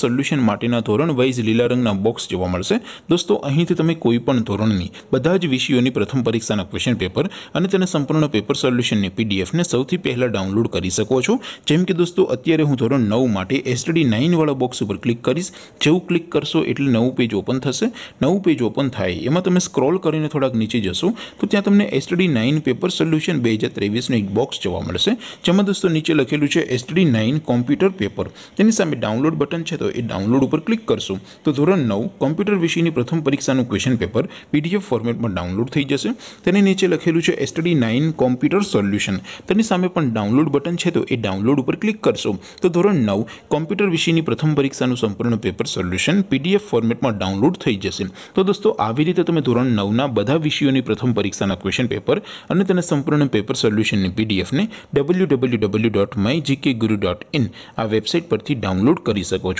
solution માટીના ધોરણ wise લીલા રંગના બોક્સ જોવા મળશે દોસ્તો અહીંથી તમે કોઈપણ ધોરણની બધા જ વિષયોની પ્રથમ પરીક્ષાના ક્વેશ્ચન પેપર અને તેના સંપૂર્ણના પેપર સોલ્યુશનની પીડીએફ ને સૌથી પહેલા ડાઉનલોડ કરી શકો છો જેમ કે દોસ્તો અત્યારે હું ધોરણ 9 માટે STD 9 વાળો બોક્સ ઉપર ક્લિક કરીશ જેવું ક્લિક કરશો એટલે નવું પેજ ઓપન થશે નવું પેજ ઓપન થાય એમાં તમે સ્ક્રોલ કરીને થોડક નીચે જશો તો ત્યાં તમને STD 9 પેપર સોલ્યુશન 2023 નો એક બોક્સ જોવા મળશે જેમાં દોસ્તો નીચે લખેલું છે STD 9 કમ્પ્યુટર પેપર તેની સામે ડાઉનલોડ બટન તો એ ડાઉનલોડ ઉપર ક્લિક કરશું તો ધોરણ 9 કમ્પ્યુટર વિષયની પ્રથમ પરીક્ષાનું ક્વેશ્ચન પેપર પીડીએફ ફોર્મેટમાં ડાઉનલોડ થઈ જશે તેની નીચે લખેલું છે STD 9 કમ્પ્યુટર સોલ્યુશન તેની સામે પણ ડાઉનલોડ બટન છે તો એ ડાઉનલોડ ઉપર ક્લિક કરશું તો ધોરણ 9 કમ્પ્યુટર વિષયની પ્રથમ પરીક્ષાનું સંપૂર્ણ પેપર સોલ્યુશન પીડીએફ ફોર્મેટમાં ડાઉનલોડ થઈ જશે તો દોસ્તો આવી રીતે તમે ધોરણ 9 ના બધા વિષયોની પ્રથમ પરીક્ષાના ક્વેશ્ચન પેપર અને તેના સંપૂર્ણ પેપર સોલ્યુશન ને પીડીએફ ને www.mygkguru.in આ વેબસાઈટ પરથી ડાઉનલોડ કરી શકો છો